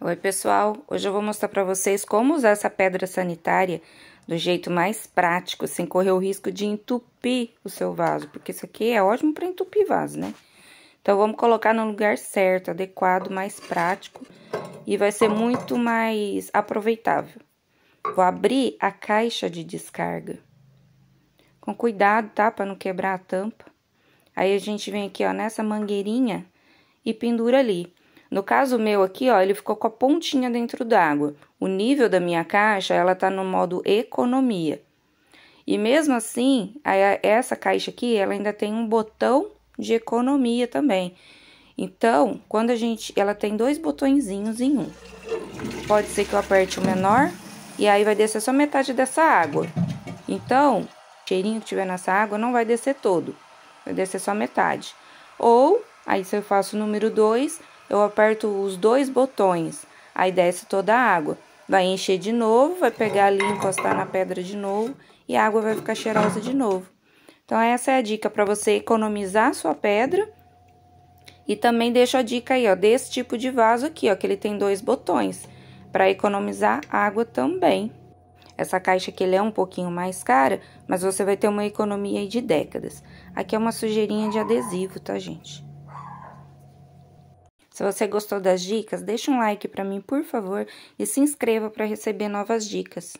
Oi pessoal, hoje eu vou mostrar para vocês como usar essa pedra sanitária do jeito mais prático, sem correr o risco de entupir o seu vaso, porque isso aqui é ótimo para entupir vaso, né? Então vamos colocar no lugar certo, adequado, mais prático e vai ser muito mais aproveitável. Vou abrir a caixa de descarga. Com cuidado, tá? Para não quebrar a tampa. Aí a gente vem aqui, ó, nessa mangueirinha e pendura ali. No caso meu aqui, ó, ele ficou com a pontinha dentro d'água. O nível da minha caixa, ela tá no modo economia. E mesmo assim, essa caixa aqui, ela ainda tem um botão de economia também. Então, quando a gente, ela tem dois botõezinhos em um. Pode ser que eu aperte o menor e aí vai descer só metade dessa água. Então, o cheirinho que tiver nessa água não vai descer todo. Vai descer só metade. Ou, aí se eu faço o número 2, eu aperto os dois botões, aí desce toda a água. Vai encher de novo, vai pegar ali, encostar na pedra de novo e a água vai ficar cheirosa de novo. Então essa é a dica para você economizar sua pedra. E também deixo a dica aí, ó, desse tipo de vaso aqui, ó, que ele tem dois botões, para economizar água também. Essa caixa aqui ele é um pouquinho mais cara, mas você vai ter uma economia aí de décadas. Aqui é uma sujeirinha de adesivo, tá, gente? Se você gostou das dicas, deixe um like para mim, por favor, e se inscreva para receber novas dicas.